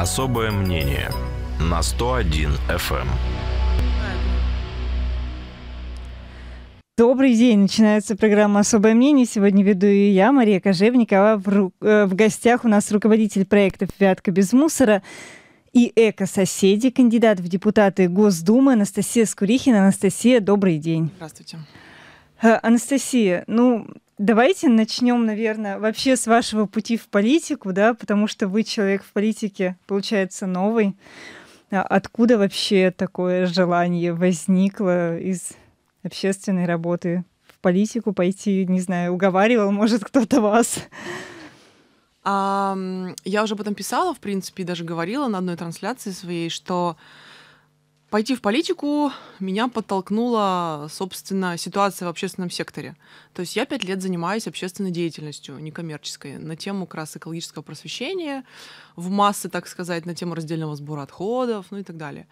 Особое мнение на 101 FM. Эм. Добрый день. Начинается программа «Особое мнение». Сегодня веду ее я, Мария Кожевникова. В, ру... Э, в гостях у нас руководитель проектов «Вятка без мусора» и эко-соседи, кандидат в депутаты Госдумы Анастасия Скурихина. Анастасия, добрый день. Здравствуйте. Э, Анастасия, ну, Давайте начнем, наверное, вообще с вашего пути в политику, да, потому что вы человек в политике, получается, новый. А откуда вообще такое желание возникло из общественной работы в политику пойти? Не знаю, уговаривал, может, кто-то вас? А, я уже об этом писала, в принципе, даже говорила на одной трансляции своей, что Пойти в политику меня подтолкнула, собственно, ситуация в общественном секторе. То есть я пять лет занимаюсь общественной деятельностью, некоммерческой, на тему как раз экологического просвещения, в массы, так сказать, на тему раздельного сбора отходов, ну и так далее.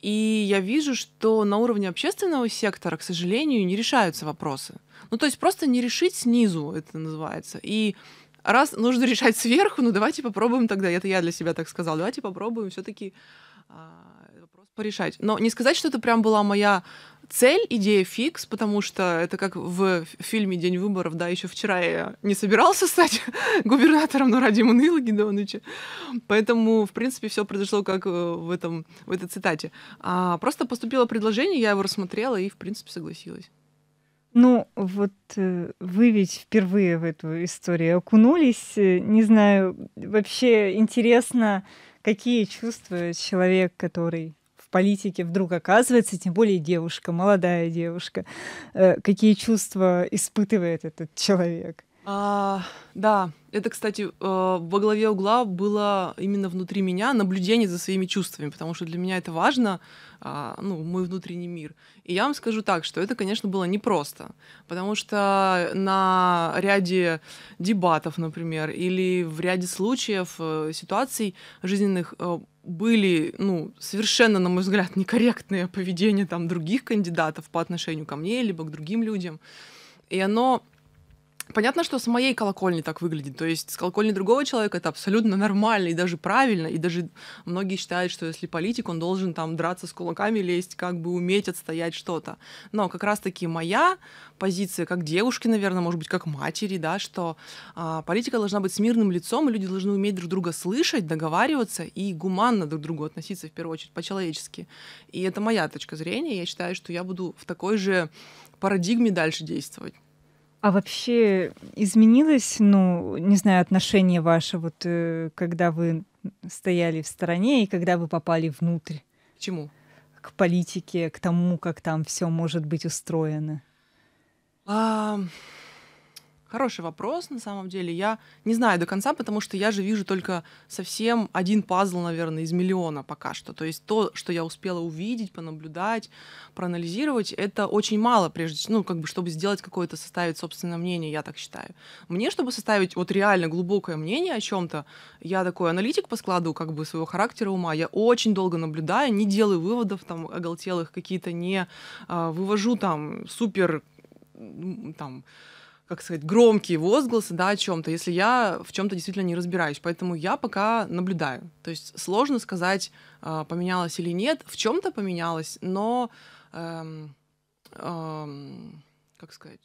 И я вижу, что на уровне общественного сектора, к сожалению, не решаются вопросы. Ну то есть просто не решить снизу, это называется. И раз нужно решать сверху, ну давайте попробуем тогда, это я для себя так сказала, давайте попробуем все-таки а, порешать. Но не сказать, что это прям была моя цель, идея фикс, потому что это как в фильме «День выборов», да, еще вчера я не собирался стать губернатором, но ради Мануила Гедоновича. Поэтому, в принципе, все произошло как э, в, этом, в этой цитате. А просто поступило предложение, я его рассмотрела и, в принципе, согласилась. Ну, вот э, вы ведь впервые в эту историю окунулись. Э, не знаю, вообще интересно, какие чувства человек, который в политике вдруг оказывается, тем более девушка, молодая девушка. Э, какие чувства испытывает этот человек? А, да, это, кстати, э, во главе угла было именно внутри меня наблюдение за своими чувствами, потому что для меня это важно, а, ну, мой внутренний мир. И я вам скажу так, что это, конечно, было непросто, потому что на ряде дебатов, например, или в ряде случаев, э, ситуаций жизненных были, ну, совершенно, на мой взгляд, некорректные поведения там других кандидатов по отношению ко мне, либо к другим людям. И оно Понятно, что с моей колокольни так выглядит. То есть с колокольни другого человека это абсолютно нормально и даже правильно. И даже многие считают, что если политик, он должен там драться с кулаками, лезть, как бы уметь отстоять что-то. Но как раз-таки моя позиция как девушки, наверное, может быть, как матери, да, что а, политика должна быть с мирным лицом, и люди должны уметь друг друга слышать, договариваться и гуманно друг к другу относиться, в первую очередь, по-человечески. И это моя точка зрения. Я считаю, что я буду в такой же парадигме дальше действовать. А вообще изменилось, ну, не знаю, отношение ваше, вот э, когда вы стояли в стороне и когда вы попали внутрь? К чему? К политике, к тому, как там все может быть устроено. А, Хороший вопрос, на самом деле. Я не знаю до конца, потому что я же вижу только совсем один пазл, наверное, из миллиона пока что. То есть то, что я успела увидеть, понаблюдать, проанализировать, это очень мало, прежде ну, как бы, чтобы сделать какое-то, составить собственное мнение, я так считаю. Мне, чтобы составить вот реально глубокое мнение о чем то я такой аналитик по складу как бы своего характера ума, я очень долго наблюдаю, не делаю выводов там оголтелых какие-то, не э, вывожу там супер там как сказать, громкие возгласы, да, о чем-то, если я в чем-то действительно не разбираюсь. Поэтому я пока наблюдаю. То есть сложно сказать, а, поменялось или нет. В чем-то поменялось, но, эм, эм, как сказать,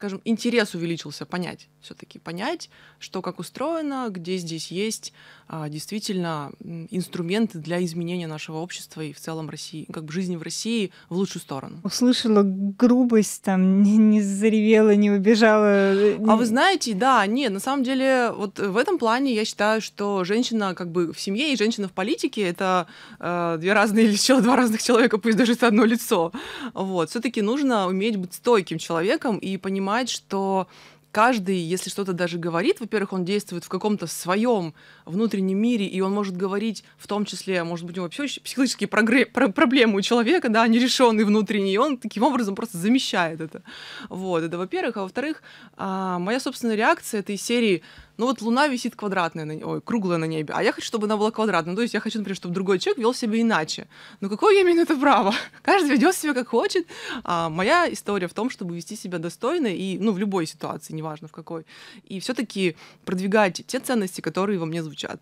скажем, интерес увеличился понять, все-таки понять, что как устроено, где здесь есть а, действительно инструменты для изменения нашего общества и в целом России, как бы жизни в России в лучшую сторону. Услышала грубость, там не, не заревела, не убежала. Не... Э, а вы знаете, да, нет, на самом деле вот в этом плане я считаю, что женщина как бы в семье и женщина в политике это э, две разные лица, два разных человека, пусть даже это одно лицо. Вот, все-таки нужно уметь быть стойким человеком и понимать понимать, что каждый, если что-то даже говорит, во-первых, он действует в каком-то своем внутреннем мире, и он может говорить, в том числе, а может быть, у него психологические прогре- про- проблемы у человека, да, нерешенные внутренние, и он таким образом просто замещает это. Вот, это во-первых. А во-вторых, а, моя собственная реакция этой серии ну вот луна висит квадратная, на, ой, круглая на небе, а я хочу, чтобы она была квадратная. То есть я хочу, например, чтобы другой человек вел себя иначе. Но какое я имею на это право? Каждый ведет себя как хочет. А моя история в том, чтобы вести себя достойно и, ну, в любой ситуации, неважно в какой. И все-таки продвигать те ценности, которые во мне звучат.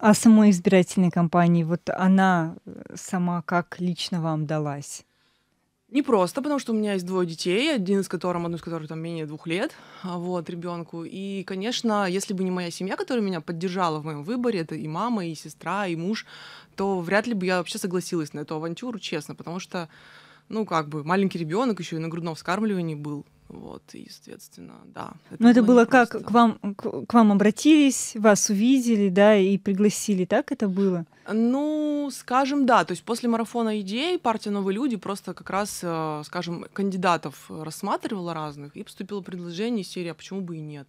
А самой избирательной кампании, вот она э, сама как лично вам далась? Не просто, потому что у меня есть двое детей, один из которых, одну из которых там менее двух лет, а, вот, ребенку. И, конечно, если бы не моя семья, которая меня поддержала в моем выборе, это и мама, и сестра, и муж, то вряд ли бы я вообще согласилась на эту авантюру, честно, потому что ну, как бы, маленький ребенок еще и на грудном вскармливании был. Вот, и, соответственно, да. Это Но ну, это было, было как к вам, к, к вам обратились, вас увидели, да, и пригласили, так это было? Ну, скажем, да. То есть после марафона идей партия «Новые люди» просто как раз, э, скажем, кандидатов рассматривала разных, и поступило предложение из серии «А почему бы и нет?»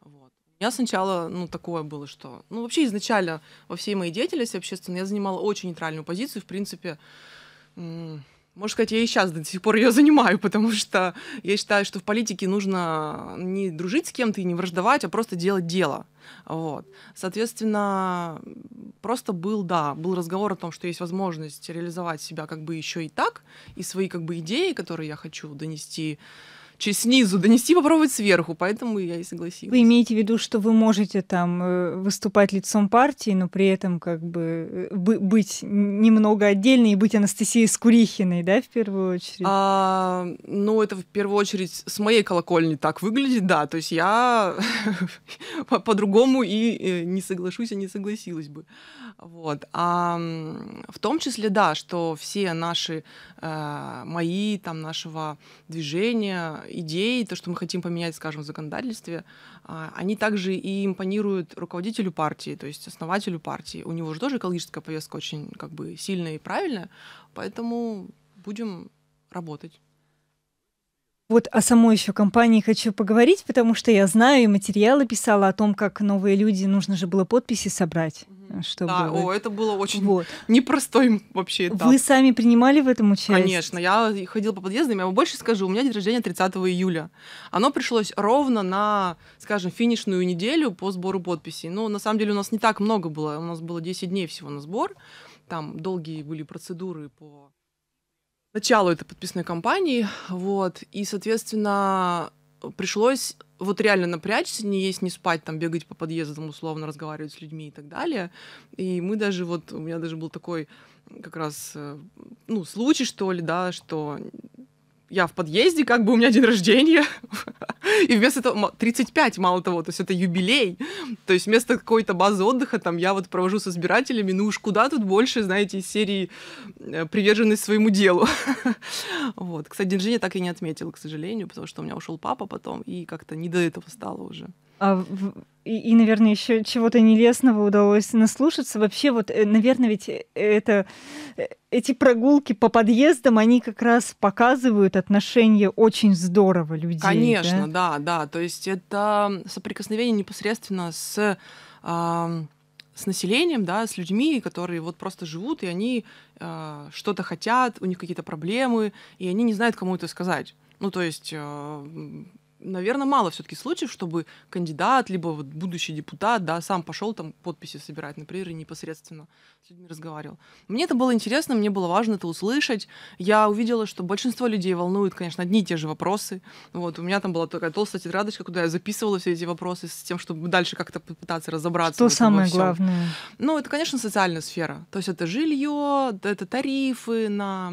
вот. У меня сначала, ну, такое было, что... Ну, вообще изначально во всей моей деятельности общественной я занимала очень нейтральную позицию, в принципе, можно сказать, я и сейчас до сих пор ее занимаю, потому что я считаю, что в политике нужно не дружить с кем-то и не враждовать, а просто делать дело. Вот. Соответственно, просто был, да, был разговор о том, что есть возможность реализовать себя как бы еще и так, и свои как бы идеи, которые я хочу донести через снизу донести, попробовать сверху, поэтому я и согласилась. Вы имеете в виду, что вы можете там э, выступать лицом партии, но при этом как э, бы быть немного отдельной и быть Анастасией Скурихиной, да, в первую очередь? А, ну, это в первую очередь с моей колокольни так выглядит, да, то есть я по-другому и э, не соглашусь, и не согласилась бы. Вот. А в том числе, да, что все наши, мои, там, нашего движения, идей, то, что мы хотим поменять, скажем, в законодательстве, а, они также и импонируют руководителю партии, то есть основателю партии. У него же тоже экологическая повестка очень как бы сильная и правильная, поэтому будем работать. Вот о самой еще компании хочу поговорить, потому что я знаю и материалы писала о том, как новые люди, нужно же было подписи собрать. Чтобы... Да, о, это было очень вот. непростой вообще этап. Вы сами принимали в этом участие? Конечно, я ходила по подъездам, я вам больше скажу, у меня день рождения 30 июля. Оно пришлось ровно на, скажем, финишную неделю по сбору подписей. Ну, на самом деле у нас не так много было, у нас было 10 дней всего на сбор, там долгие были процедуры по началу этой подписной кампании, вот, и, соответственно, пришлось вот реально напрячься, не есть, не спать, там бегать по подъездам, условно разговаривать с людьми и так далее. И мы даже вот, у меня даже был такой как раз, э, ну, случай, что ли, да, что я в подъезде, как бы у меня день рождения. И вместо этого 35, мало того, то есть это юбилей. То есть вместо какой-то базы отдыха там я вот провожу с избирателями, ну уж куда тут больше, знаете, из серии э, приверженность своему делу. Вот. Кстати, день рождения так и не отметила, к сожалению, потому что у меня ушел папа потом, и как-то не до этого стало уже. А, и, и, наверное, еще чего-то нелестного удалось наслушаться. Вообще, вот, э, наверное, ведь э, это, э, эти прогулки по подъездам, они как раз показывают отношения очень здорово людей. Конечно, да, да. да. То есть это соприкосновение непосредственно с... Э, с населением, да, с людьми, которые вот просто живут, и они э, что-то хотят, у них какие-то проблемы, и они не знают, кому это сказать. Ну, то есть э, наверное, мало все-таки случаев, чтобы кандидат, либо вот будущий депутат, да, сам пошел там подписи собирать, например, и непосредственно с людьми разговаривал. Мне это было интересно, мне было важно это услышать. Я увидела, что большинство людей волнуют, конечно, одни и те же вопросы. Вот, у меня там была такая толстая тетрадочка, куда я записывала все эти вопросы с тем, чтобы дальше как-то попытаться разобраться. Что самое главное? Ну, это, конечно, социальная сфера. То есть это жилье, это тарифы на,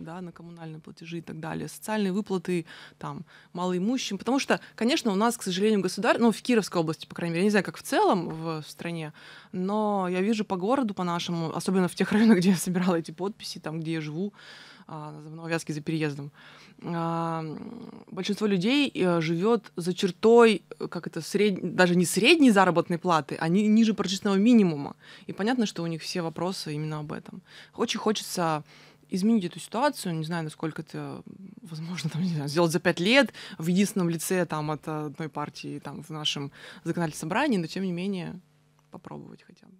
да, на коммунальные платежи и так далее, социальные выплаты, там, малые малоимущие будущем, потому что, конечно, у нас, к сожалению, государство, ну, в Кировской области, по крайней мере, я не знаю, как в целом в стране, но я вижу по городу, по нашему, особенно в тех районах, где я собирала эти подписи, там, где я живу, а, в Нововязке за переездом. А, большинство людей э, живет за чертой, э, как это, сред... даже не средней заработной платы, а ни... ниже прожиточного минимума. И понятно, что у них все вопросы именно об этом. Очень хочется изменить эту ситуацию, не знаю, насколько это возможно, там, не знаю, сделать за пять лет в единственном лице там от одной партии там в нашем законодательном собрании, но тем не менее попробовать хотя бы.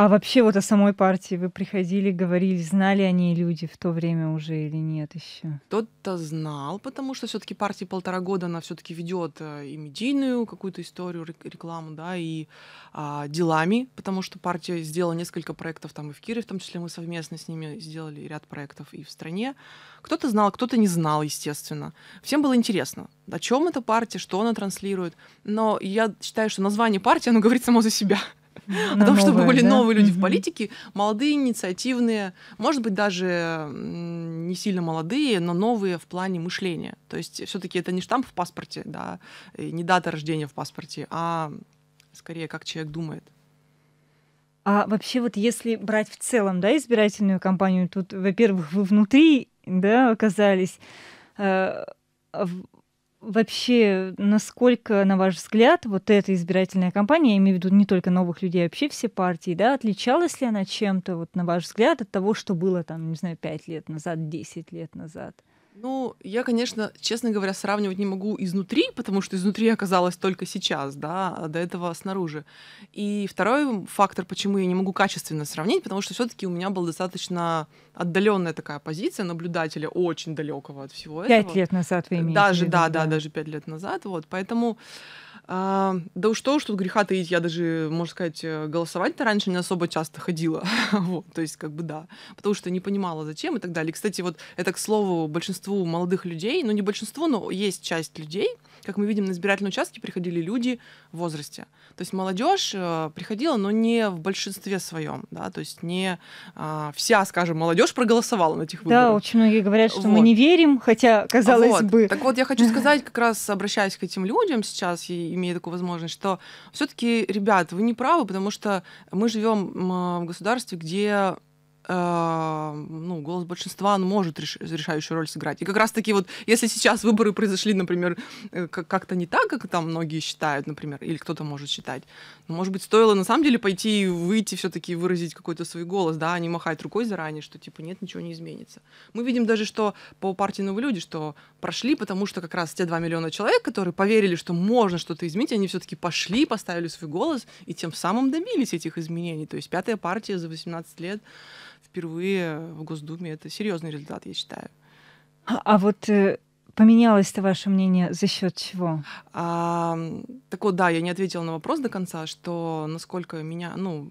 А вообще вот о самой партии вы приходили, говорили, знали они люди в то время уже или нет еще? Кто-то знал, потому что все-таки партии полтора года она все-таки ведет э, и медийную какую-то историю, рекламу, да, и а, делами, потому что партия сделала несколько проектов там и в Кире, в том числе мы совместно с ними сделали ряд проектов и в стране. Кто-то знал, кто-то не знал, естественно. Всем было интересно, о чем эта партия, что она транслирует. Но я считаю, что название партии, оно говорит само за себя о том, чтобы были новые люди в политике, молодые, инициативные, может быть, даже не сильно молодые, но новые в плане мышления. То есть все-таки это не штамп в паспорте, да, не дата рождения в паспорте, а скорее как человек думает. А вообще вот если брать в целом, да, избирательную кампанию, тут, во-первых, вы внутри, да, оказались, э, вообще, насколько, на ваш взгляд, вот эта избирательная кампания, я имею в виду не только новых людей, а вообще все партии, да, отличалась ли она чем-то, вот на ваш взгляд, от того, что было там, не знаю, пять лет назад, десять лет назад? Ну, я, конечно, честно говоря, сравнивать не могу изнутри, потому что изнутри оказалось только сейчас, да, а до этого снаружи. И второй фактор, почему я не могу качественно сравнить, потому что все-таки у меня была достаточно отдаленная такая позиция наблюдателя, очень далекого от всего этого. Пять лет назад вы э, имеете. Даже, виду, да, да, да, даже пять лет назад. Вот, поэтому а, да уж то, что греха таить, я даже, можно сказать, э, голосовать-то раньше не особо часто ходила. вот, то есть, как бы да. Потому что не понимала, зачем и так далее. кстати, вот это, к слову, большинству молодых людей, ну не большинству, но есть часть людей, как мы видим, на избирательные участки приходили люди в возрасте. То есть молодежь э, приходила, но не в большинстве своем, да, то есть не а, вся, скажем, молодежь проголосовала на этих выборах. Да, очень многие говорят, что вот. мы не верим, хотя казалось вот. бы. Так вот, я хочу сказать, как раз обращаясь к этим людям сейчас, и имея такую возможность, что все-таки, ребят, вы не правы, потому что мы живем в государстве, где а, ну, голос большинства, он может решающую роль сыграть. И как раз-таки вот, если сейчас выборы произошли, например, э, как-то не так, как там многие считают, например, или кто-то может считать, ну, может быть, стоило на самом деле пойти и выйти все-таки выразить какой-то свой голос, да, а не махать рукой заранее, что типа нет, ничего не изменится. Мы видим даже, что по партии «Новые люди», что прошли, потому что как раз те 2 миллиона человек, которые поверили, что можно что-то изменить, они все-таки пошли, поставили свой голос и тем самым добились этих изменений. То есть пятая партия за 18 лет впервые в Госдуме. Это серьезный результат, я считаю. А, а вот э, Поменялось-то ваше мнение за счет чего? А, так вот, да, я не ответила на вопрос до конца, что насколько меня, ну,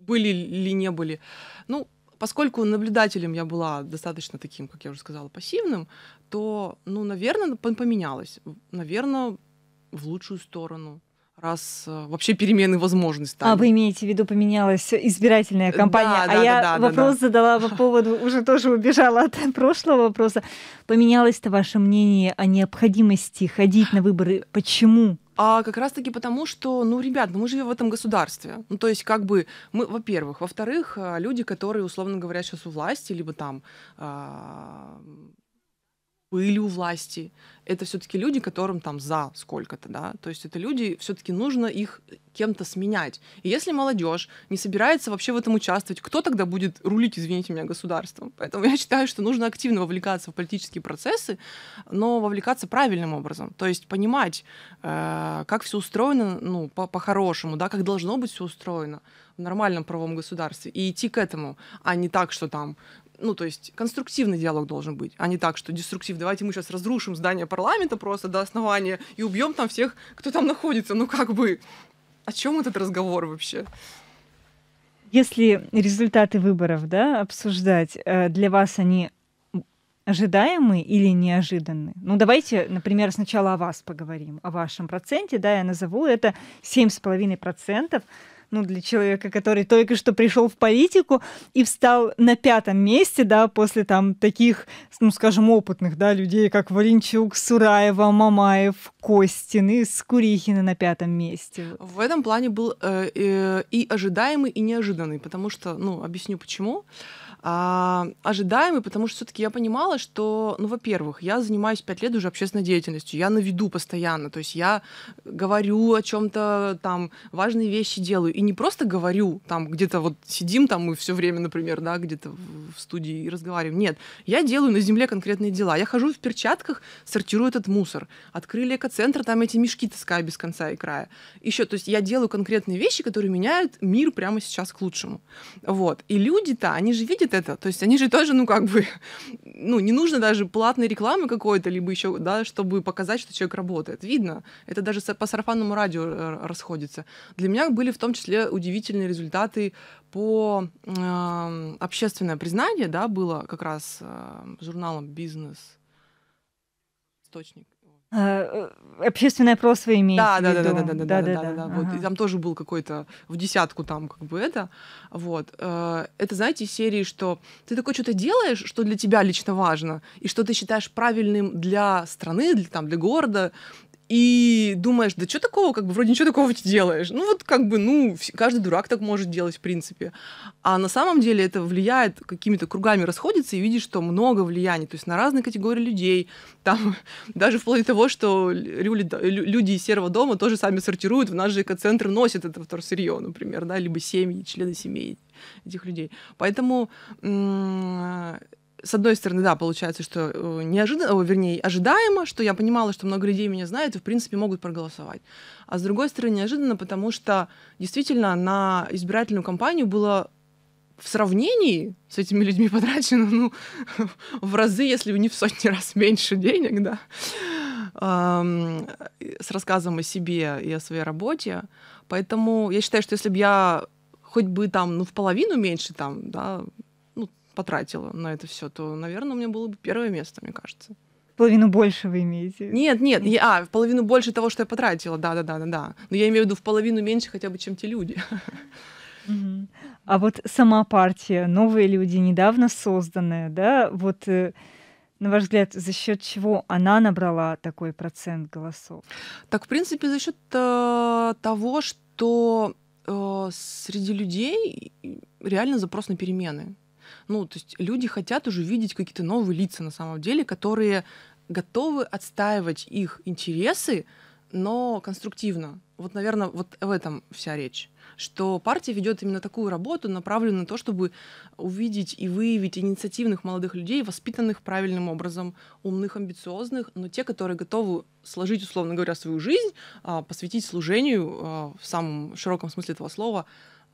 были ли не были. Ну, поскольку наблюдателем я была достаточно таким, как я уже сказала, пассивным, то, ну, наверное, поменялось. Наверное, в лучшую сторону раз э, вообще перемены возможностей. А вы имеете в виду поменялась избирательная э, кампания? Да, а да, я да, да, вопрос да, да. задала по поводу, уже тоже убежала от прошлого вопроса. Поменялось-то ваше мнение о необходимости ходить на выборы? Почему? А как раз-таки потому, что, ну, ребят, ну, мы живем в этом государстве. Ну, то есть, как бы, мы, во-первых. Во-вторых, э, люди, которые, условно говоря, сейчас у власти, либо там а, были у власти. Это все-таки люди, которым там за сколько-то, да. То есть это люди, все-таки нужно их кем-то сменять. И если молодежь не собирается вообще в этом участвовать, кто тогда будет рулить, извините меня, государством? Поэтому я считаю, что нужно активно вовлекаться в политические процессы, но вовлекаться правильным образом. То есть понимать, э, как все устроено, ну, по-хорошему, да, как должно быть все устроено в нормальном правом государстве и идти к этому, а не так, что там ну, то есть конструктивный диалог должен быть, а не так, что деструктив. Давайте мы сейчас разрушим здание парламента просто до основания и убьем там всех, кто там находится. Ну, как бы, о чем этот разговор вообще? Если результаты выборов, да, обсуждать, э, для вас они ожидаемые или неожиданные? Ну, давайте, например, сначала о вас поговорим, о вашем проценте, да, я назову это 7,5% ну, для человека, который только что пришел в политику и встал на пятом месте, да, после там таких, ну, скажем, опытных, да, людей, как Варенчук, Сураева, Мамаев, Костин и Скурихина на пятом месте. В этом плане был э, э, и ожидаемый, и неожиданный, потому что, ну, объясню почему. Э, а, ожидаемый, потому что все-таки я понимала, что, ну, во-первых, я занимаюсь пять лет уже общественной деятельностью, я на виду постоянно, то есть я говорю о чем-то там важные вещи делаю и не просто говорю там где-то вот сидим там мы все время, например, да, где-то в студии и разговариваем. Нет, я делаю на земле конкретные дела. Я хожу в перчатках, сортирую этот мусор. Открыли экоцентр, там эти мешки таскаю без конца и края. Еще, то есть я делаю конкретные вещи, которые меняют мир прямо сейчас к лучшему. Вот. И люди-то, они же видят видят это. То есть они же тоже, ну, как бы, ну, не нужно даже платной рекламы какой-то, либо еще, да, чтобы показать, что человек работает. Видно. Это даже по сарафанному радио э, расходится. Для меня были в том числе удивительные результаты по э, общественное признание, да, было как раз э, журналом «Бизнес» источник. Э, э, Общественное опрос вы имеете да, в Да, да, да, да, да, да, да, да, да, да. Ага. Вот. И там тоже был какой-то в десятку там как бы это. Вот. Э, это, знаете, из серии, что ты такое что-то делаешь, что для тебя лично важно, и что ты считаешь правильным для страны, для, там, для города, и думаешь, да что такого, как бы вроде ничего такого ты делаешь. Ну вот как бы, ну, каждый дурак так может делать, в принципе. А на самом деле это влияет, какими-то кругами расходится, и видишь, что много влияний, то есть на разные категории людей. Там даже вплоть до того, что люди из серого дома тоже сами сортируют, в наш же экоцентр носят это вторсырье, например, да, либо семьи, члены семей этих людей. Поэтому с одной стороны, да, получается, что э, неожиданно, вернее, ожидаемо, что я понимала, что много людей меня знают и, в принципе, могут проголосовать. А с другой стороны, неожиданно, потому что действительно на избирательную кампанию было в сравнении с этими людьми потрачено, ну, в разы, если не в сотни раз меньше денег, да, эм, с рассказом о себе и о своей работе. Поэтому я считаю, что если бы я хоть бы там, ну, в половину меньше там, да, потратила на это все, то, наверное, у меня было бы первое место, мне кажется. Половину больше вы имеете? Нет, нет, я, а, половину больше того, что я потратила, да-да-да-да-да. Но я имею в виду в половину меньше хотя бы, чем те люди. А вот сама партия, новые люди, недавно созданная, да, вот э, на ваш взгляд, за счет чего она набрала такой процент голосов? Так, в принципе, за счет э, того, что э, среди людей реально запрос на перемены. Ну, то есть люди хотят уже видеть какие-то новые лица на самом деле, которые готовы отстаивать их интересы, но конструктивно. Вот, наверное, вот в этом вся речь. Что партия ведет именно такую работу, направленную на то, чтобы увидеть и выявить инициативных молодых людей, воспитанных правильным образом, умных, амбициозных, но те, которые готовы сложить, условно говоря, свою жизнь, а, посвятить служению а, в самом широком смысле этого слова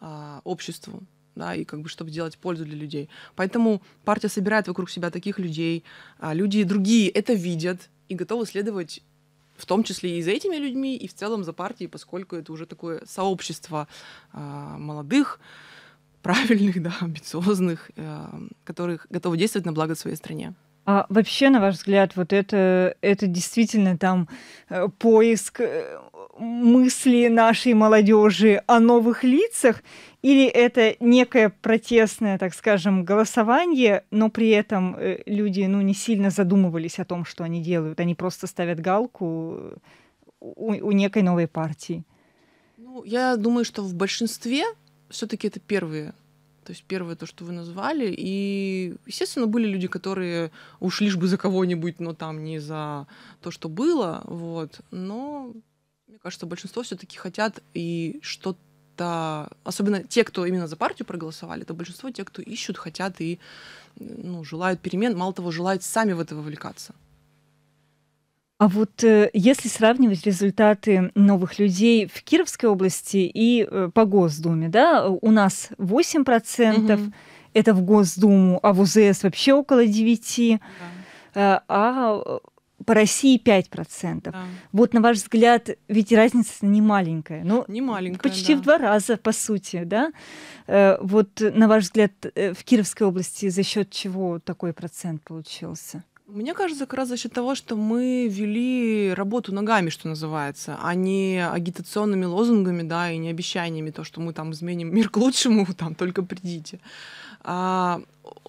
а, обществу да, и как бы чтобы делать пользу для людей. Поэтому партия собирает вокруг себя таких людей, а люди другие это видят и готовы следовать в том числе и за этими людьми, и в целом за партией, поскольку это уже такое сообщество а, молодых, правильных, да, амбициозных, а, которых готовы действовать на благо своей стране. А вообще, на ваш взгляд, вот это, это действительно там э, поиск э, мысли нашей молодежи о новых лицах, или это некое протестное, так скажем, голосование, но при этом э, люди ну, не сильно задумывались о том, что они делают, они просто ставят галку э, у, у некой новой партии? Ну, я думаю, что в большинстве все-таки это первые то есть первое то, что вы назвали. И, естественно, были люди, которые ушли лишь бы за кого-нибудь, но там не за то, что было. Вот. Но мне кажется, большинство все-таки хотят и что-то, особенно те, кто именно за партию проголосовали, это большинство те, кто ищут, хотят и ну, желают перемен, мало того, желают сами в это вовлекаться. А вот э, если сравнивать результаты новых людей в Кировской области и э, по Госдуме, да, у нас 8%, угу. это в Госдуму, а в УЗС вообще около 9%, да. Э, а по России 5%. Да. Вот, на ваш взгляд, ведь разница не маленькая. Ну, не маленькая, Почти да. в два раза, по сути, да? Э, вот, на ваш взгляд, э, в Кировской области за счет чего такой процент получился? Мне кажется, как раз за счет того, что мы вели работу ногами, что называется, а не агитационными лозунгами, да, и не обещаниями, то, что мы там изменим мир к лучшему, там только придите. А,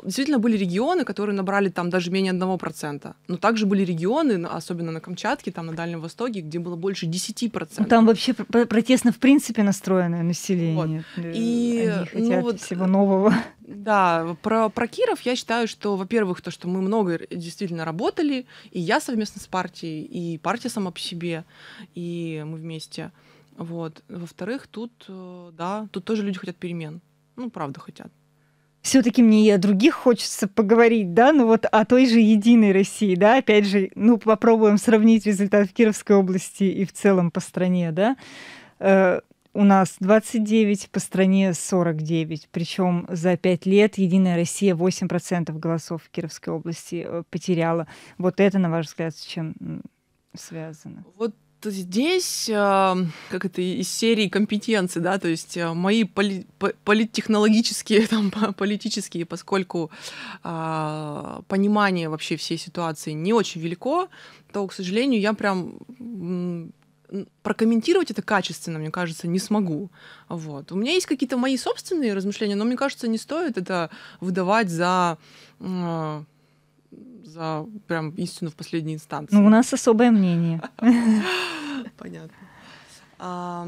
действительно были регионы, которые набрали там даже менее 1%. Но также были регионы, особенно на Камчатке, там на Дальнем Востоке, где было больше 10%. Ну, там вообще протестно в принципе настроенное население. Вот. Э, и, Они хотят ну, вот, всего нового. Да, про, про Киров я считаю, что, во-первых, то, что мы много действительно работали, и я совместно с партией, и партия сама по себе, и мы вместе. Вот. Во-вторых, тут, э, да, тут тоже люди хотят перемен. Ну, правда хотят все-таки мне и о других хочется поговорить, да, ну вот о той же единой России, да, опять же, ну попробуем сравнить результат в Кировской области и в целом по стране, да. Э, у нас 29, по стране 49. Причем за 5 лет Единая Россия 8% голосов в Кировской области э, потеряла. Вот это, на ваш взгляд, с чем связано? Вот здесь, а, как это из серии компетенций, да, то есть а, мои поли политтехнологические, там, политические, поскольку а, понимание вообще всей ситуации не очень велико, то, к сожалению, я прям прокомментировать это качественно, мне кажется, не смогу. Вот. У меня есть какие-то мои собственные размышления, но мне кажется, не стоит это выдавать за за прям истину в последней инстанции. Ну, у нас особое мнение. понятно. А,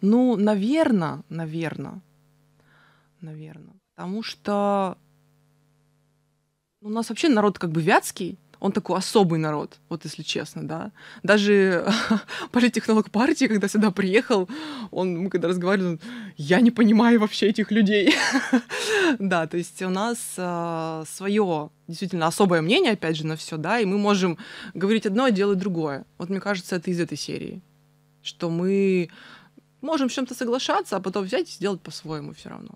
ну, наверное, наверное, наверное, потому что ну, у нас вообще народ как бы вятский, он такой особый народ, вот если честно, да. Даже политтехнолог партии, когда сюда приехал, он, мы когда разговаривали, он, я не понимаю вообще этих людей. да, то есть у нас э, а, свое действительно особое мнение, опять же, на все, да, и мы можем говорить одно, а делать другое. Вот мне кажется, это из этой серии, что мы можем с чем-то соглашаться, а потом взять и сделать по-своему все равно.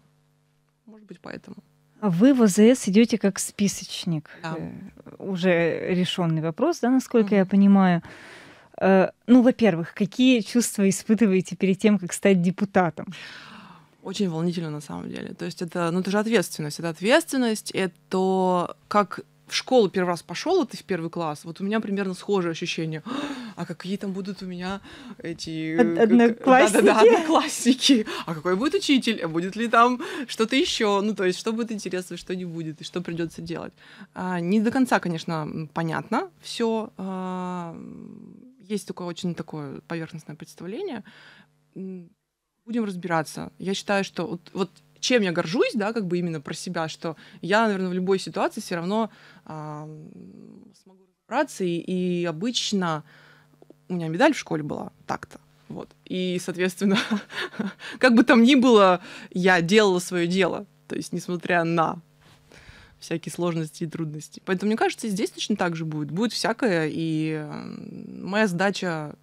Может быть, поэтому. А вы в ОЗС идете как списочник. Да. Э, уже решенный вопрос, да, насколько mm-hmm. я понимаю. Э, ну, во-первых, какие чувства испытываете перед тем, как стать депутатом? Очень волнительно на самом деле. То есть это, ну, это же ответственность. Это ответственность, это как в школу первый раз пошел, ты в первый класс, вот у меня примерно схожее ощущение а какие там будут у меня эти... Э, одноклассники. Да, да, да, одноклассники. А какой будет учитель? будет ли там что-то еще? Ну, то есть, что будет интересно, что не будет, и что придется делать. А, не до конца, конечно, понятно все. А, есть такое очень такое поверхностное представление. Будем разбираться. Я считаю, что вот, вот чем я горжусь, да, как бы именно про себя, что я, наверное, в любой ситуации все равно а, смогу разобраться, и, и обычно у меня медаль в школе была, так-то. Вот. И, соответственно, как бы там ни было, я делала свое дело. То есть, несмотря на всякие сложности и трудности. Поэтому, мне кажется, здесь точно так же будет. Будет всякое, и моя задача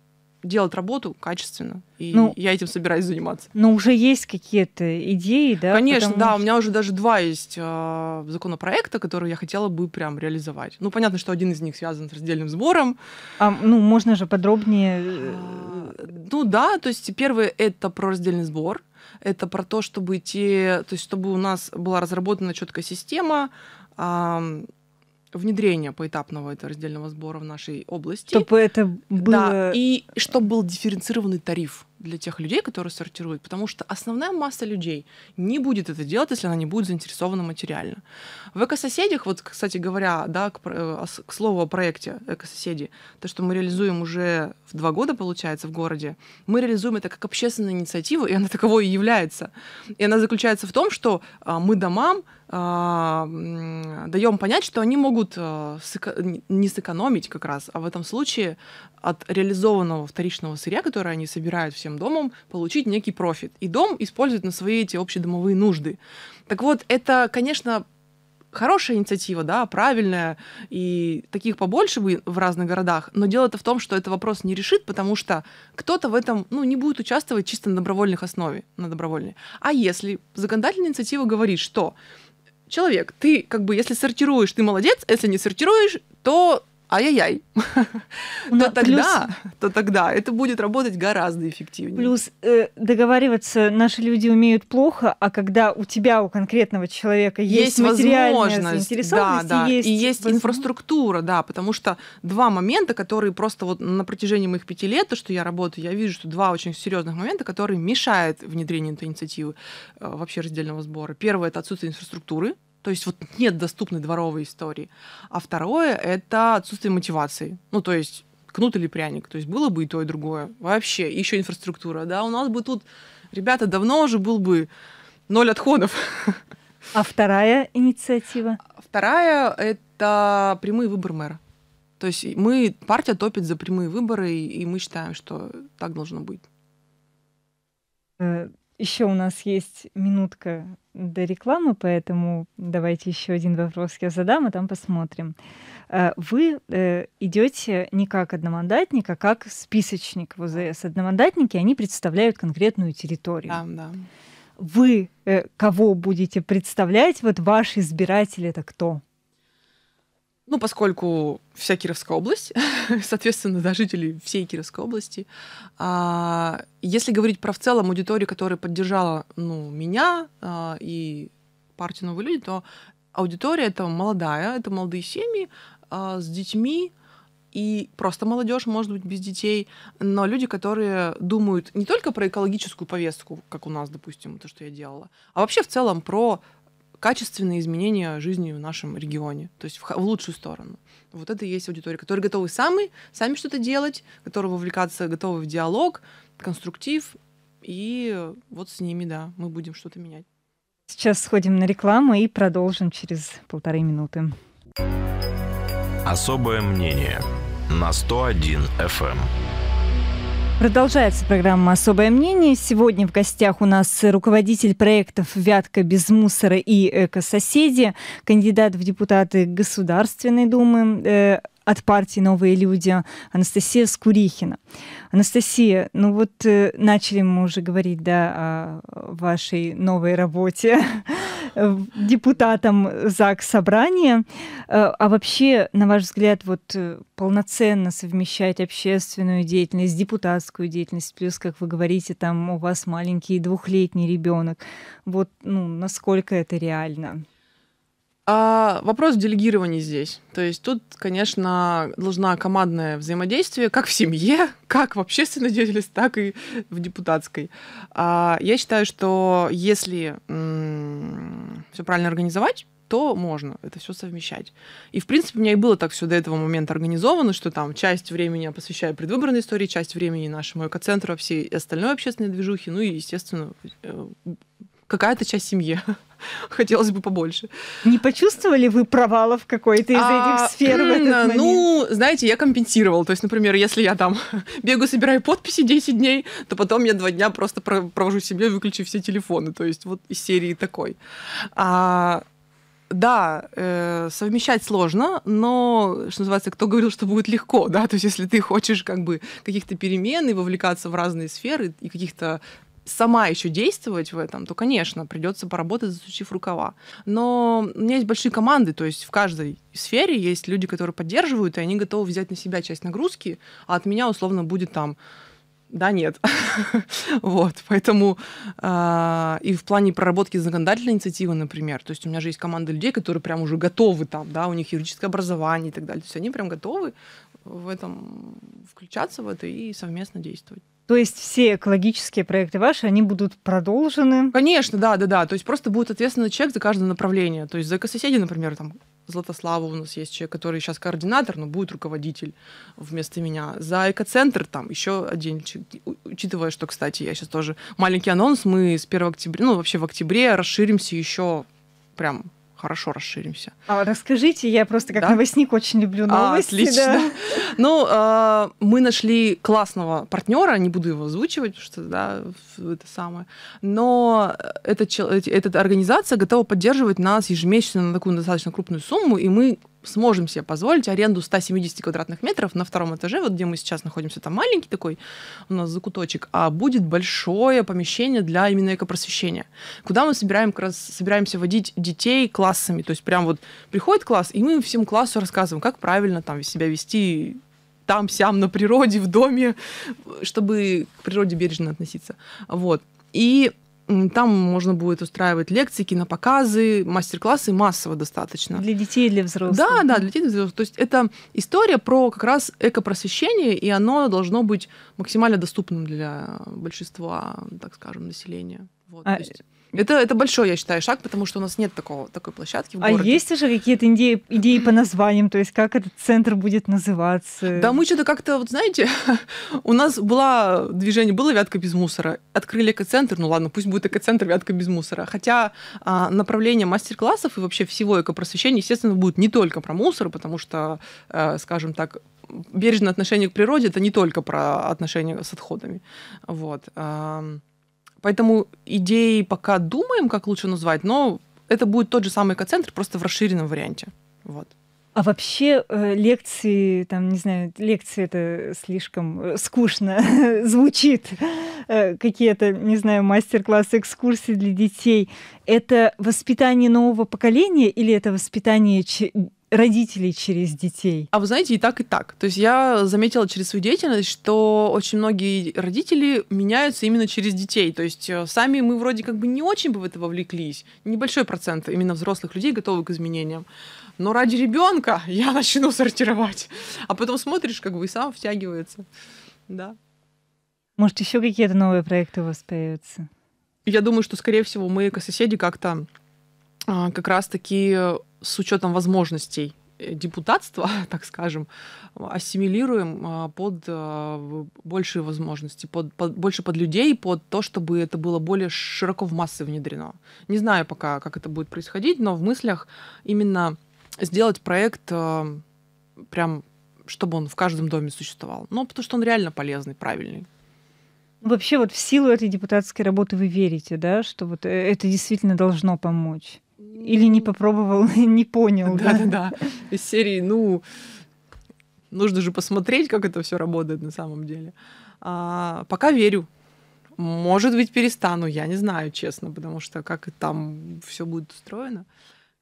делать работу качественно. И ну, я этим собираюсь заниматься. Но уже есть какие-то идеи, да? Конечно, да. У меня уже даже два есть э, законопроекта, которые я хотела бы прям реализовать. Ну, понятно, что один из них связан с раздельным сбором. А, ну, можно же подробнее... Э, а, ну да, то есть первый — это про раздельный сбор. Это про то, чтобы те, то есть чтобы у нас была разработана четкая система, внедрения поэтапного этого раздельного сбора в нашей области. Чтобы это было... Да, и чтобы был дифференцированный тариф для тех людей, которые сортируют, потому что основная масса людей не будет это делать, если она не будет заинтересована материально. В экососедях, вот, кстати говоря, да, к, э, к слову о проекте «Экососеди», то, что мы реализуем уже в два года, получается, в городе, мы реализуем это как общественную инициативу, и она таковой и является. И она заключается в том, что а, мы домам а, даем понять, что они могут а, не сэкономить как раз, а в этом случае от реализованного вторичного сырья, которое они собирают в всем домом получить некий профит. И дом использует на свои эти общедомовые нужды. Так вот, это, конечно, хорошая инициатива, да, правильная, и таких побольше бы в разных городах, но дело-то в том, что это вопрос не решит, потому что кто-то в этом, ну, не будет участвовать чисто на добровольных основе, на добровольной. А если законодательная инициатива говорит, что человек, ты как бы, если сортируешь, ты молодец, если не сортируешь, то ай-яй-яй, то тогда, то тогда это будет работать гораздо эффективнее. Плюс э, договариваться наши люди умеют плохо, а когда у тебя, у конкретного человека есть, есть возможность, да, да, есть и есть инфраструктура, да, потому что два момента, которые просто вот на протяжении моих пяти лет, то, что я работаю, я вижу, что два очень серьезных момента, которые мешают внедрению этой инициативы э, вообще раздельного сбора. Первое это отсутствие инфраструктуры, то есть вот нет доступной дворовой истории. А второе — это отсутствие мотивации. Ну, то есть кнут или пряник. То есть было бы и то, и другое. Вообще. Еще инфраструктура. Да, у нас бы тут, ребята, давно уже был бы ноль отходов. А вторая инициатива? Вторая — это прямые выборы мэра. То есть мы, партия топит за прямые выборы, и мы считаем, что так должно быть. Э, еще у нас есть минутка до рекламы, поэтому давайте еще один вопрос я задам, а там посмотрим. Э, вы э, идете не как одномандатник, а как списочник в УЗС. Одномандатники, они представляют конкретную территорию. Да, да. Вы э, кого будете представлять? Вот ваш избиратель это кто? Ну, поскольку вся Кировская область, соответственно, да, жители всей Кировской области. А, если говорить про в целом аудиторию, которая поддержала ну, меня а, и партию «Новые люди», то аудитория это молодая, это молодые семьи а, с детьми, и просто молодежь, может быть, без детей, но люди, которые думают не только про экологическую повестку, как у нас, допустим, то, что я делала, а вообще в целом про качественные изменения жизни в нашем регионе, то есть в, в лучшую сторону. Вот это и есть аудитория, которые готовы сами, сами что-то делать, готовы вовлекаться, готовы в диалог, конструктив, и вот с ними, да, мы будем что-то менять. Сейчас сходим на рекламу и продолжим через полторы минуты. Особое мнение на 101 FM. Продолжается программа «Особое мнение». Сегодня в гостях у нас руководитель проектов «Вятка без мусора» и «Экососеди», кандидат в депутаты Государственной Думы э, от партии «Новые люди» Анастасия Скурихина. Анастасия, ну вот э, начали мы уже говорить да, о вашей новой работе депутатом ЗАГС Собрания. Э, а вообще, на ваш взгляд, вот э, полноценно совмещать общественную деятельность, депутатскую деятельность, плюс, как вы говорите, там у вас маленький двухлетний ребенок. Вот ну, насколько это реально? А вопрос делегирования здесь. То есть тут, конечно, должна командное взаимодействие, как в семье, как в общественной деятельности, так и в депутатской. А я считаю, что если все правильно организовать, то можно это все совмещать. И, в принципе, у меня и было так все до этого момента организовано, что там часть времени я посвящаю предвыборной истории, часть времени нашему экоцентру, а все остальное общественные движухи, ну и, естественно, э, какая-то часть семьи. Хотелось бы побольше. Не почувствовали вы провалов какой-то из а, этих сфер? В этот ну, знаете, я компенсировала. То есть, например, если я там бегу, собираю подписи 10 дней, то потом я два дня просто провожу себе, выключив все телефоны. То есть вот из серии такой. А, да, э, совмещать сложно, но, что называется, кто говорил, что будет легко, да, то есть если ты хочешь как бы каких-то перемен и вовлекаться в разные сферы и каких-то сама еще действовать в этом, то, конечно, придется поработать, засучив рукава. Но у меня есть большие команды, то есть в каждой сфере есть люди, которые поддерживают, и они готовы взять на себя часть нагрузки, а от меня условно будет там да, нет. вот, поэтому э, и в плане проработки законодательной инициативы, например, то есть у меня же есть команда людей, которые прям уже готовы там, да, у них юридическое образование и так далее, то есть они прям готовы в этом включаться в это и совместно действовать. То есть все экологические проекты ваши, они будут продолжены? Конечно, да, да, да. То есть просто будет ответственный человек за каждое направление. То есть за экососеди, например, там Златослава у нас есть человек, который сейчас координатор, но будет руководитель вместо меня. За экоцентр там еще один, учитывая, что, кстати, я сейчас тоже маленький анонс, мы с 1 октября, ну вообще в октябре расширимся еще прям хорошо расширимся. А, расскажите, я просто как да? новостник очень люблю а, новости. А, отлично. Да. Ну, э, мы нашли классного партнера, не буду его озвучивать, потому что, да, это самое. Но э, эта, э, эта организация готова поддерживать нас ежемесячно на такую достаточно крупную сумму, и мы сможем себе позволить аренду 170 квадратных метров на втором этаже, вот где мы сейчас находимся, там маленький такой у нас закуточек, а будет большое помещение для именно экопросвещения, куда мы собираем, как раз, собираемся водить детей классами, то есть прям вот приходит класс, и мы всем классу рассказываем, как правильно там себя вести там-сям на природе, в доме, чтобы к природе бережно относиться. Вот. И там можно будет устраивать лекции, кинопоказы, мастер-классы массово достаточно. Для детей и для взрослых. Да, да, для детей и для взрослых. То есть это история про как раз экопросвещение, и оно должно быть максимально доступным для большинства, так скажем, населения. Вот, а, есть... Это, это большой, я считаю, шаг, потому что у нас нет такого, такой площадки в а городе. А есть уже какие-то идеи, идеи по названиям, то есть как этот центр будет называться? Да, мы что-то как-то, вот знаете, у нас было движение, было «Вятка без мусора», открыли экоцентр, ну ладно, пусть будет экоцентр «Вятка без мусора», хотя а, направление мастер-классов и вообще всего экопросвещения, естественно, будет не только про мусор, потому что, э, скажем так, бережное отношение к природе – это не только про отношения с отходами. Вот. Поэтому идеи пока думаем, как лучше назвать, но это будет тот же самый экоцентр, просто в расширенном варианте. Вот. А вообще э, лекции, там, не знаю, лекции это слишком э, скучно звучит. Э, какие-то, не знаю, мастер-классы, экскурсии для детей. Это воспитание нового поколения или это воспитание родителей через детей? А вы знаете, и так, и так. То есть я заметила через свою деятельность, что очень многие родители меняются именно через детей. То есть э, сами мы вроде как бы не очень бы в это вовлеклись. Небольшой процент именно взрослых людей готовы к изменениям. Но ради ребенка я начну сортировать. А потом смотришь, как бы и сам втягивается. Да. Может, еще какие-то новые проекты у вас появятся? Я думаю, что, скорее всего, мы, соседи а, как раз-таки с учетом возможностей э, депутатства, так скажем, ассимилируем а, под э, большие возможности, под, под, больше под людей, под то, чтобы это было более широко в массы внедрено. Не знаю пока, как это будет происходить, но в мыслях именно сделать проект э, прям, чтобы он в каждом доме существовал. Ну, потому что он реально полезный, правильный. Вообще вот в силу этой депутатской работы вы верите, да, что вот это действительно должно помочь? Или не попробовал, не понял. Да-да-да. Из серии, ну, нужно же посмотреть, как это все работает на самом деле. А, пока верю. Может быть, перестану, я не знаю, честно, потому что как там все будет устроено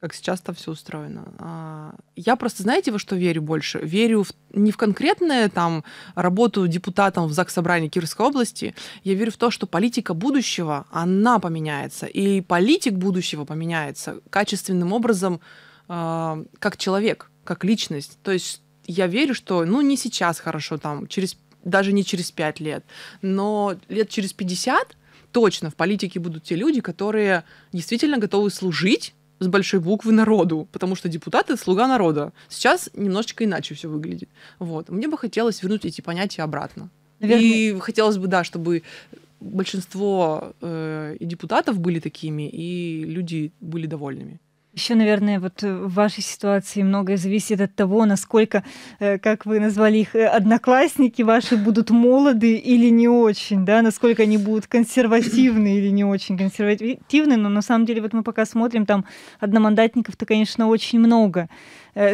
как сейчас там все устроено. А, я просто, знаете, во что верю больше? Верю в, не в конкретную там работу депутатом в ЗАГС Собрании Кировской области, я верю в то, что политика будущего, она поменяется, и политик будущего поменяется качественным образом а, как человек, как личность. То есть я верю, что, ну, не сейчас хорошо, там, через, даже не через пять лет, но лет через 50 точно в политике будут те люди, которые действительно готовы служить с большой буквы народу, потому что депутаты — слуга народа. Сейчас немножечко иначе все выглядит. Вот. Мне бы хотелось вернуть эти понятия обратно. Наверное. И хотелось бы, да, чтобы большинство э, депутатов были такими, и люди были довольными. Еще, наверное, вот э, в вашей ситуации многое зависит от того, насколько, э, как вы назвали их, э, одноклассники ваши будут молоды или не очень, да, насколько они будут консервативны или не очень консервативны, но на самом деле вот мы пока смотрим, там одномандатников-то, конечно, очень много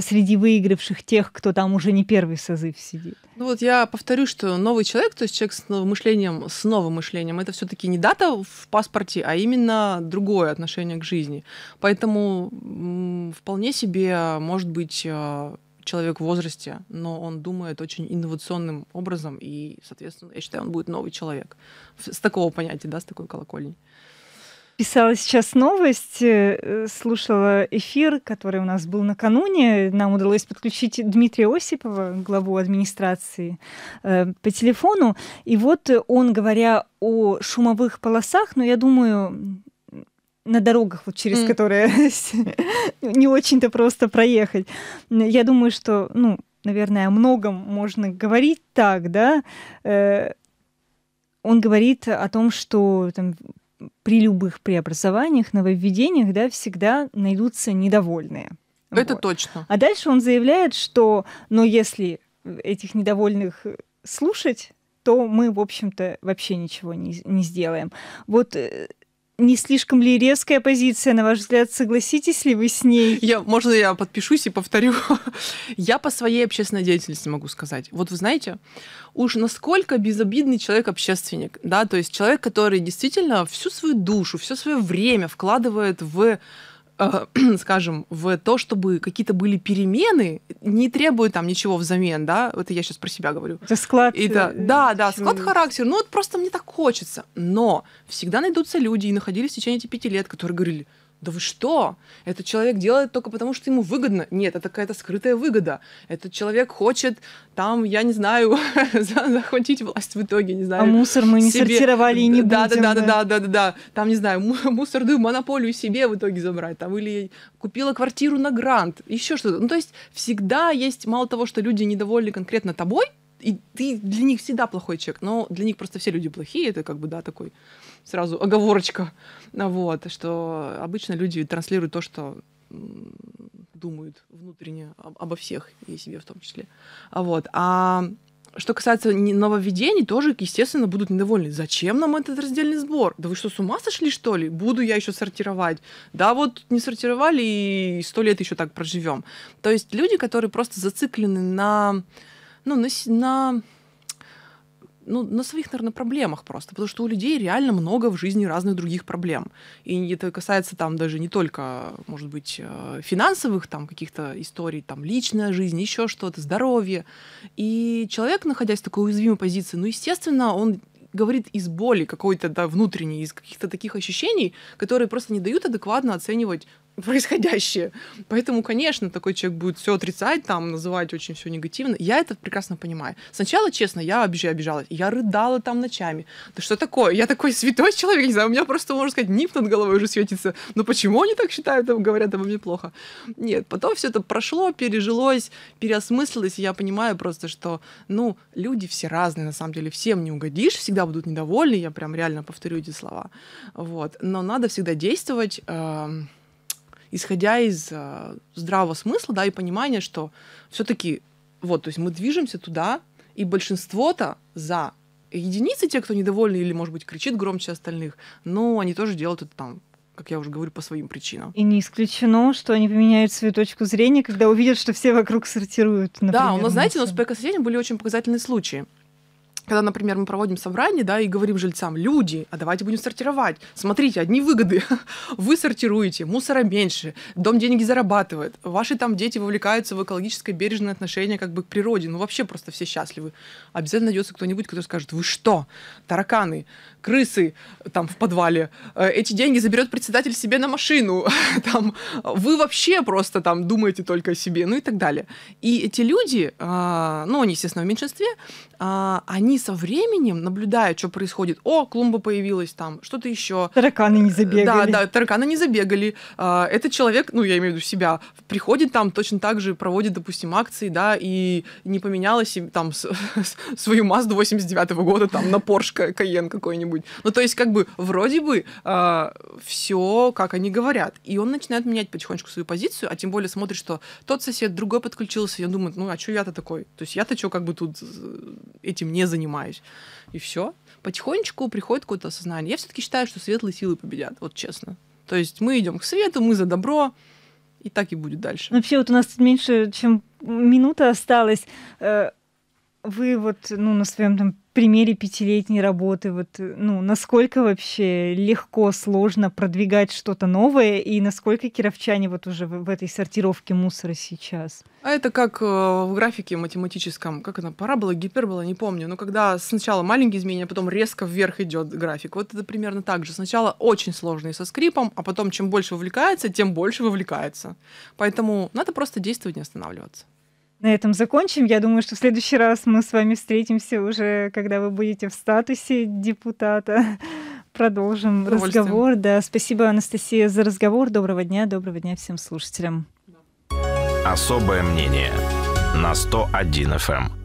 среди выигравших тех, кто там уже не первый созыв сидит. Ну вот я повторю, что новый человек, то есть человек с новым мышлением, с новым мышлением, это все-таки не дата в паспорте, а именно другое отношение к жизни. Поэтому вполне себе, может быть, э, человек в возрасте, но он думает очень инновационным образом, и, соответственно, я считаю, он будет новый человек. С такого понятия, да, с такой колокольни. Писала сейчас новость, э, слушала эфир, который у нас был накануне. Нам удалось подключить Дмитрия Осипова, главу администрации, э, по телефону. И вот он, говоря о шумовых полосах, но я думаю, на дорогах, вот через mm. которые не очень-то просто проехать. Я думаю, что, ну, наверное, о многом можно говорить так, да. Э, он говорит о том, что там, при любых преобразованиях, нововведениях, да, всегда найдутся недовольные. Это вот. точно. А дальше он заявляет, что, но ну, если этих недовольных слушать, то мы, в общем-то, вообще ничего не, не сделаем. Вот э, не слишком ли резкая позиция, на ваш взгляд? Согласитесь ли вы с ней? Я, можно я подпишусь и повторю? я по своей общественной деятельности могу сказать. Вот вы знаете, уж насколько безобидный человек общественник, да, то есть человек, который действительно всю свою душу, все свое время вкладывает в а, скажем, в то, чтобы какие-то были перемены, не требуя там ничего взамен, да, это я сейчас про себя говорю. Это склад. И это, да, да, Почему? склад характера, ну вот просто мне так хочется. Но всегда найдутся люди, и находились в течение этих пяти лет, которые говорили, да вы что? Этот человек делает только потому, что ему выгодно. Нет, это какая-то скрытая выгода. Этот человек хочет там, я не знаю, захватить власть в итоге, не знаю. А мусор мы не себе... сортировали и не да, будем. Да, да, да, да, да, да, да. Там, не знаю, мусорную монополию себе в итоге забрать. Там, или купила квартиру на грант, еще что-то. Ну, то есть всегда есть, мало того, что люди недовольны конкретно тобой, и ты для них всегда плохой человек, но для них просто все люди плохие, это как бы, да, такой сразу оговорочка, вот, что обычно люди транслируют то, что думают внутренне обо всех, и себе в том числе. А вот. А что касается нововведений, тоже, естественно, будут недовольны. Зачем нам этот раздельный сбор? Да вы что, с ума сошли, что ли? Буду я еще сортировать. Да вот не сортировали, и сто лет еще так проживем. То есть люди, которые просто зациклены на, ну, на, на ну, на своих, наверное, проблемах просто, потому что у людей реально много в жизни разных других проблем. И это касается там даже не только, может быть, э, финансовых там каких-то историй, там личная жизнь, еще что-то, здоровье. И человек, находясь в такой уязвимой позиции, ну, естественно, он говорит из боли какой-то да, внутренней, из каких-то таких ощущений, которые просто не дают адекватно оценивать происходящее. Поэтому, конечно, такой человек будет все отрицать, там, называть очень все негативно. Я это прекрасно понимаю. Сначала, честно, я обижаю, обижалась. Я рыдала там ночами. Да что такое? Я такой святой человек, не знаю, у меня просто, можно сказать, нимф над головой уже светится. Но почему они так считают, там, говорят обо мне плохо? Нет, потом все это прошло, пережилось, переосмыслилось, и я понимаю просто, что, ну, люди все разные, на самом деле, всем не угодишь, всегда будут недовольны, я прям реально повторю эти слова. Вот. Но надо всегда действовать, эм, исходя из э, здравого смысла, да, и понимания, что все-таки вот, то есть мы движемся туда, и большинство-то за единицы те, кто недовольны или, может быть, кричит громче остальных, но они тоже делают это там как я уже говорю, по своим причинам. И не исключено, что они поменяют свою точку зрения, когда увидят, что все вокруг сортируют. Например, да, у нас, знаете, у нас по экососедям были очень показательные случаи когда, например, мы проводим собрание, да, и говорим жильцам, люди, а давайте будем сортировать. Смотрите, одни выгоды. Вы сортируете, мусора меньше, дом деньги зарабатывает, ваши там дети вовлекаются в экологическое бережное отношение как бы к природе, ну вообще просто все счастливы. Обязательно найдется кто-нибудь, который скажет, вы что, тараканы, крысы там в подвале, э, эти деньги заберет председатель себе на машину, там, вы вообще просто там думаете только о себе, ну и так далее. И эти люди, а, ну, они, естественно, в меньшинстве, а, они со временем наблюдают, что происходит. О, клумба появилась там, что-то еще. Тараканы не забегали. Да, да, тараканы не забегали. А, этот человек, ну, я имею в виду себя, приходит там точно так же, проводит, допустим, акции, да, и не поменялась там свою Мазду 89 -го года там на Porsche Cayenne какой-нибудь что-нибудь. Ну, то есть, как бы, вроде бы э, а, все, как они говорят. И он начинает менять потихонечку свою позицию, а тем более смотрит, что тот сосед, другой подключился, и он думает, ну, а что я-то такой? То есть, я-то что, как бы, тут э, этим не занимаюсь? И все. Потихонечку приходит какое-то осознание. Я все-таки считаю, что светлые силы победят, вот честно. То есть, мы идем к свету, мы за добро, и так и будет дальше. Вообще, вот у нас меньше, чем минута осталась. Э, вы вот ну, на своем там примере пятилетней работы, вот, ну, насколько вообще легко, сложно продвигать что-то новое, и насколько кировчане вот уже в, в этой сортировке мусора сейчас? А это как э, в графике математическом, как она, парабола, гипербола, не помню, но когда сначала маленькие изменения, а потом резко вверх идет график. Вот это примерно так же. Сначала очень сложные со скрипом, а потом чем больше увлекается, тем больше вовлекается. Поэтому надо просто действовать, не останавливаться на этом закончим. Я думаю, что в следующий раз мы с вами встретимся уже, когда вы будете в статусе депутата. Продолжим разговор. Да, спасибо, Анастасия, за разговор. Доброго дня, доброго дня всем слушателям. Особое мнение на 101 FM.